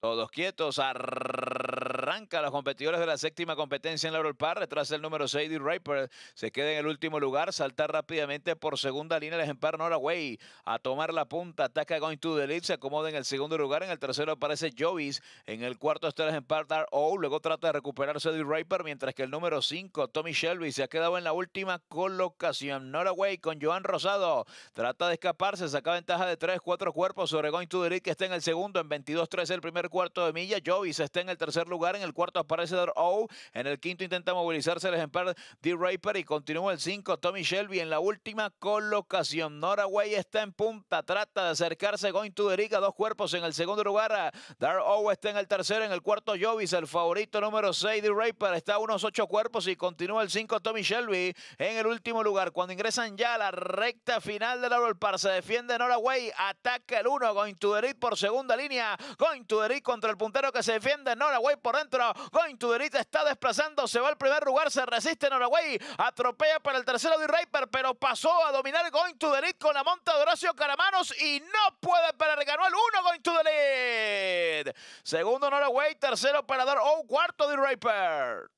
Todos quietos arranca los competidores de la séptima competencia en la Laurel Park. Detrás del número 6, D. Raper se queda en el último lugar. salta rápidamente por segunda línea el ejemplar norway A tomar la punta, ataca Going to the Se acomoda en el segundo lugar. En el tercero aparece Jovis. En el cuarto está el ejemplar Dark O. Luego trata de recuperarse D. Raper, mientras que el número 5, Tommy Shelby, se ha quedado en la última colocación. norway con Joan Rosado. Trata de escaparse, saca ventaja de 3, 4 cuerpos sobre Going to the que está en el segundo. En 22 13, el primer cuarto de milla. Jovis está en el tercer lugar. En el cuarto aparece Dar O. En el quinto intenta movilizarse el ejemplar D. Raper y continúa el 5 Tommy Shelby en la última colocación. Noraway está en punta, trata de acercarse Going to the a dos cuerpos en el segundo lugar. Ah, Dar O está en el tercero, en el cuarto Jovis, el favorito número 6 D. Raper está a unos ocho cuerpos y continúa el 5 Tommy Shelby en el último lugar. Cuando ingresan ya a la recta final la Laurel Park, se defiende Noraway, ataca el 1 Going to the por segunda línea. Going to the contra el puntero que se defiende Noraway por dentro. Going to lead está desplazando. Se va al primer lugar. Se resiste Norway Atropella para el tercero de Raper. Pero pasó a dominar Going to the con la monta de Horacio Caramanos. Y no puede parar. Ganó el 1 Going to the Segundo Norway. Tercero dar O cuarto de Raper.